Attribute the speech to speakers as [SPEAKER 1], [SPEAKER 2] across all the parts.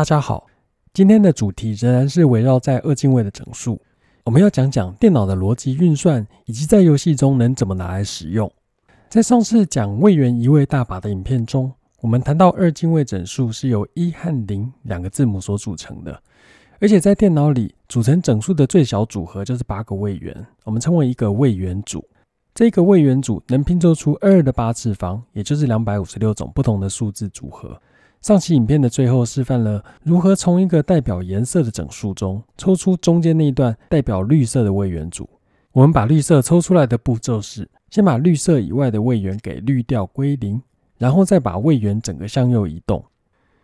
[SPEAKER 1] 大家好，今天的主题仍然是围绕在二进位的整数。我们要讲讲电脑的逻辑运算，以及在游戏中能怎么拿来使用。在上次讲位元移位大法的影片中，我们谈到二进位整数是由一和零两个字母所组成的，而且在电脑里组成整数的最小组合就是八个位元，我们称为一个位元组。这一个位元组能拼凑出二的八次方，也就是两百五十六种不同的数字组合。上期影片的最后示范了如何从一个代表颜色的整数中抽出中间那一段代表绿色的位元组。我们把绿色抽出来的步骤是：先把绿色以外的位元给滤掉归零，然后再把位元整个向右移动。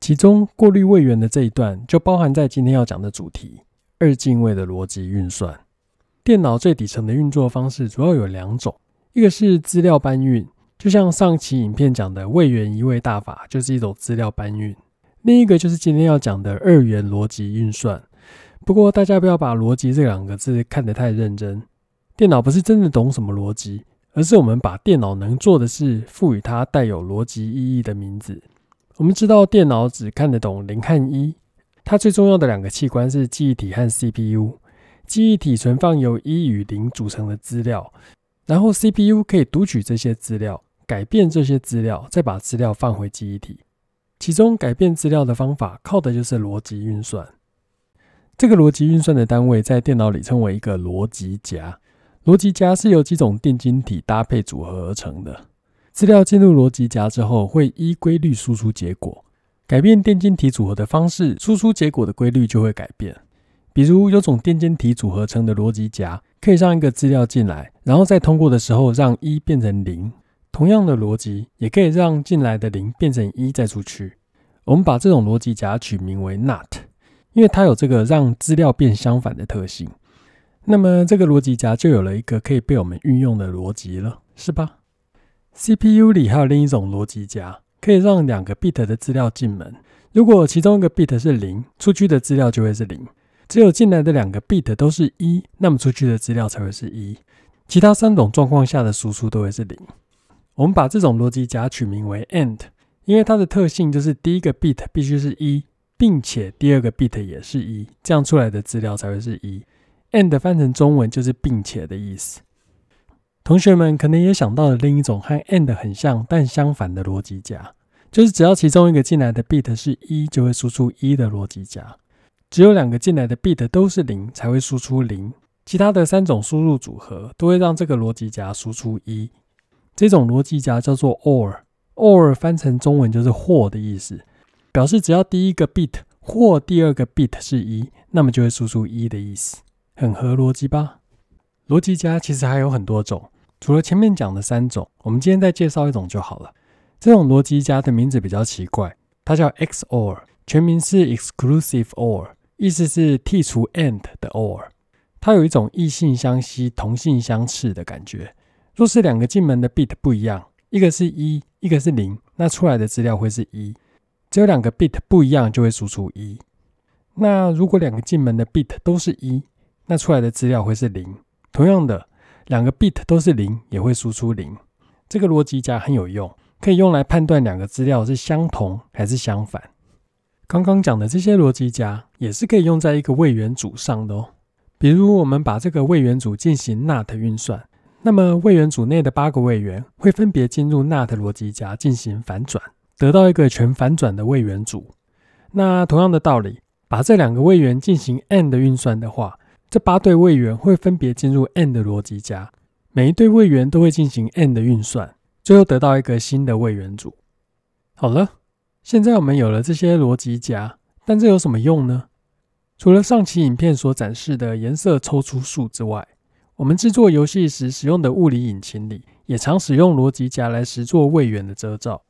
[SPEAKER 1] 其中过滤位元的这一段就包含在今天要讲的主题——二进位的逻辑运算。电脑最底层的运作方式主要有两种，一个是资料搬运。就像上期影片讲的位元移位大法，就是一种资料搬运。另一个就是今天要讲的二元逻辑运算。不过大家不要把逻辑这两个字看得太认真，电脑不是真的懂什么逻辑，而是我们把电脑能做的事赋予它带有逻辑意义的名字。我们知道电脑只看得懂零和一，它最重要的两个器官是记忆体和 CPU。记忆体存放由一与零组成的资料，然后 CPU 可以读取这些资料。改变这些资料，再把资料放回记忆体。其中改变资料的方法，靠的就是逻辑运算。这个逻辑运算的单位，在电脑里称为一个逻辑夹。逻辑夹是由几种电晶体搭配组合而成的。资料进入逻辑夹之后，会依规律输出结果。改变电晶体组合的方式，输出结果的规律就会改变。比如，有种电晶体组合成的逻辑夹，可以让一个资料进来，然后在通过的时候，让一变成零。同样的逻辑也可以让进来的零变成一再出去。我们把这种逻辑夹取名为 NOT，因为它有这个让资料变相反的特性。那么这个逻辑夹就有了一个可以被我们运用的逻辑了，是吧？CPU 里还有另一种逻辑夹，可以让两个 bit 的资料进门。如果其中一个 bit 是零，出去的资料就会是零；只有进来的两个 bit 都是一，那么出去的资料才会是一。其他三种状况下的输出都会是零。我们把这种逻辑夹取名为 “and”，因为它的特性就是第一个 bit 必须是一，并且第二个 bit 也是一，这样出来的资料才会是一。and 翻译成中文就是“并且”的意思。同学们可能也想到了另一种和 and 很像但相反的逻辑夹，就是只要其中一个进来的 bit 是一，就会输出一的逻辑夹；只有两个进来的 bit 都是零才会输出零，其他的三种输入组合都会让这个逻辑夹输出一。这种逻辑家叫做 or，or 翻成中文就是或的意思，表示只要第一个 bit 或第二个 bit 是一，那么就会输出一的意思，很合逻辑吧？逻辑家其实还有很多种，除了前面讲的三种，我们今天再介绍一种就好了。这种逻辑家的名字比较奇怪，它叫 xor，全名是 exclusive or，意思是剔除 and 的 or，它有一种异性相吸、同性相斥的感觉。若是两个进门的 bit 不一样，一个是一，一个是零，那出来的资料会是一。只有两个 bit 不一样，就会输出一。那如果两个进门的 bit 都是一，那出来的资料会是零。同样的，两个 bit 都是零，也会输出零。这个逻辑加很有用，可以用来判断两个资料是相同还是相反。刚刚讲的这些逻辑加，也是可以用在一个位元组上的哦。比如我们把这个位元组进行 not 运算。那么位元组内的八个位元会分别进入 NOT 逻辑加进行反转，得到一个全反转的位元组。那同样的道理，把这两个位元进行 n d 的运算的话，这八对位元会分别进入 n d 逻辑加，每一对位元都会进行 n d 的运算，最后得到一个新的位元组。好了，现在我们有了这些逻辑加，但这有什么用呢？除了上期影片所展示的颜色抽出数之外。我们制作游戏时使用的物理引擎里，也常使用逻辑夹来实做位元的遮罩。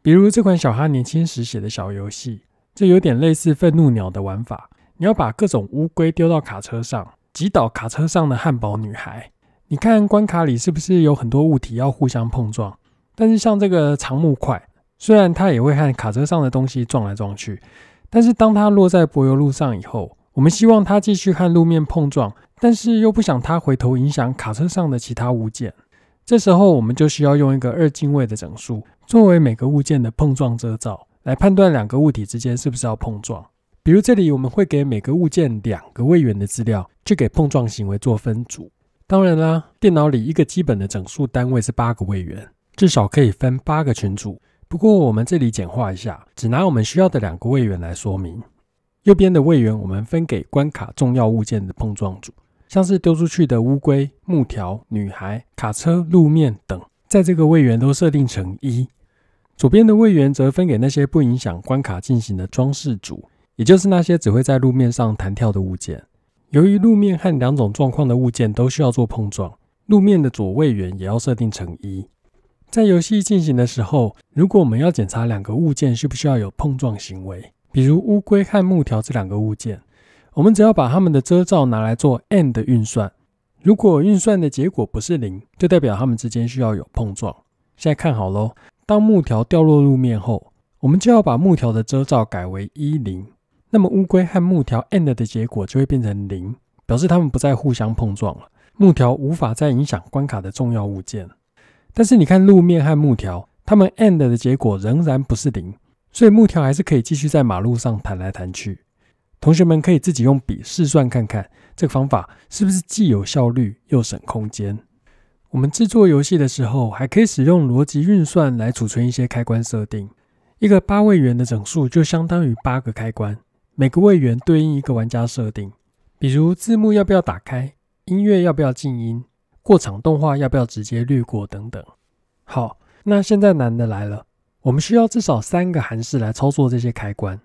[SPEAKER 1] 比如这款小哈年轻时写的小游戏，这有点类似愤怒鸟的玩法。你要把各种乌龟丢到卡车上，挤倒卡车上的汉堡女孩。你看关卡里是不是有很多物体要互相碰撞？但是像这个长木块，虽然它也会和卡车上的东西撞来撞去，但是当它落在柏油路上以后，我们希望它继续和路面碰撞。但是又不想它回头影响卡车上的其他物件，这时候我们就需要用一个二进位的整数作为每个物件的碰撞遮罩，来判断两个物体之间是不是要碰撞。比如这里我们会给每个物件两个位元的资料，去给碰撞行为做分组。当然啦，电脑里一个基本的整数单位是八个位元，至少可以分八个群组。不过我们这里简化一下，只拿我们需要的两个位元来说明。右边的位元我们分给关卡重要物件的碰撞组。像是丢出去的乌龟、木条、女孩、卡车、路面等，在这个位元都设定成一。左边的位元则分给那些不影响关卡进行的装饰组，也就是那些只会在路面上弹跳的物件。由于路面和两种状况的物件都需要做碰撞，路面的左位元也要设定成一。在游戏进行的时候，如果我们要检查两个物件需不需要有碰撞行为，比如乌龟和木条这两个物件。我们只要把它们的遮罩拿来做 AND 运算，如果运算的结果不是零，就代表它们之间需要有碰撞。现在看好喽，当木条掉落路面后，我们就要把木条的遮罩改为一零，那么乌龟和木条 AND 的结果就会变成零，表示它们不再互相碰撞了，木条无法再影响关卡的重要物件。但是你看路面和木条，它们 AND 的结果仍然不是零，所以木条还是可以继续在马路上弹来弹去。同学们可以自己用笔试算看看，这个方法是不是既有效率又省空间？我们制作游戏的时候，还可以使用逻辑运算来储存一些开关设定。一个八位元的整数就相当于八个开关，每个位元对应一个玩家设定，比如字幕要不要打开，音乐要不要静音，过场动画要不要直接略过等等。好，那现在难的来了，我们需要至少三个函数来操作这些开关。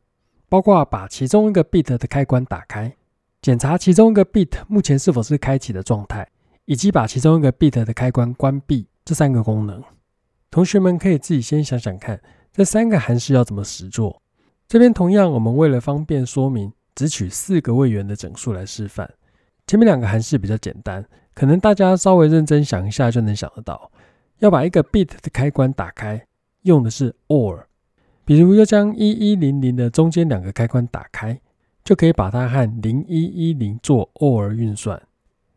[SPEAKER 1] 包括把其中一个 bit 的开关打开，检查其中一个 bit 目前是否是开启的状态，以及把其中一个 bit 的开关关闭这三个功能。同学们可以自己先想想看，这三个函数要怎么实做。这边同样，我们为了方便说明，只取四个位元的整数来示范。前面两个函数比较简单，可能大家稍微认真想一下就能想得到。要把一个 bit 的开关打开，用的是 or。比如，要将一一零零的中间两个开关打开，就可以把它和零一一零做 OR 运算。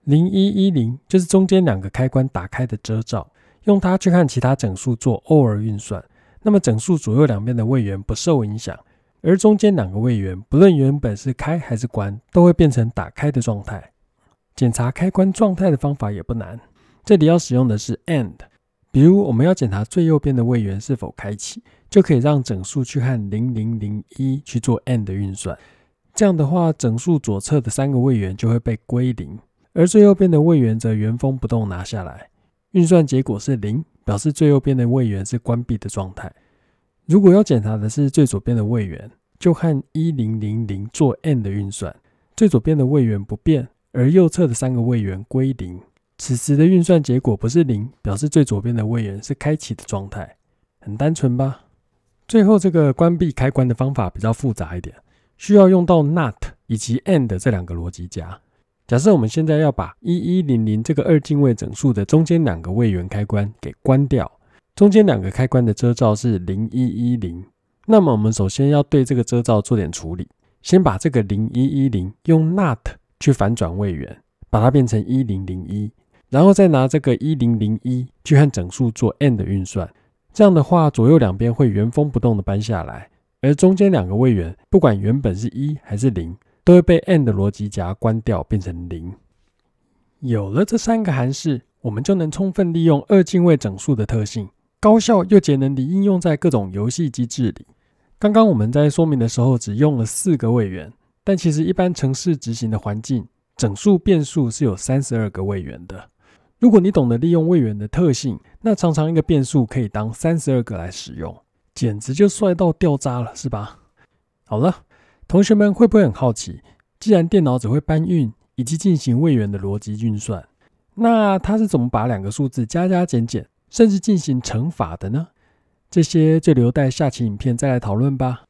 [SPEAKER 1] 零一一零就是中间两个开关打开的遮罩，用它去看其他整数做 OR 运算，那么整数左右两边的位元不受影响，而中间两个位元不论原本是开还是关，都会变成打开的状态。检查开关状态的方法也不难，这里要使用的是 AND。比如我们要检查最右边的位元是否开启，就可以让整数去看零零零一去做 n 的运算。这样的话，整数左侧的三个位元就会被归零，而最右边的位元则原封不动拿下来。运算结果是零，表示最右边的位元是关闭的状态。如果要检查的是最左边的位元，就看一零零零做 n 的运算。最左边的位元不变，而右侧的三个位元归零。此时的运算结果不是零，表示最左边的位元是开启的状态，很单纯吧？最后这个关闭开关的方法比较复杂一点，需要用到 not 以及 and 这两个逻辑加。假设我们现在要把一一零零这个二进位整数的中间两个位元开关给关掉，中间两个开关的遮罩是0110，那么我们首先要对这个遮罩做点处理，先把这个0110用 not 去反转位元，把它变成1001。然后再拿这个一零零一去和整数做 n 的运算，这样的话左右两边会原封不动的搬下来，而中间两个位元不管原本是一还是零，都会被 n 的逻辑夹关掉变成零。有了这三个函数，我们就能充分利用二进位整数的特性，高效又节能地应用在各种游戏机制里。刚刚我们在说明的时候只用了四个位元，但其实一般城市执行的环境整数变数是有三十二个位元的。如果你懂得利用位元的特性，那常常一个变数可以当三十二个来使用，简直就帅到掉渣了，是吧？好了，同学们会不会很好奇？既然电脑只会搬运以及进行位元的逻辑运算，那它是怎么把两个数字加加减减，甚至进行乘法的呢？这些就留待下期影片再来讨论吧。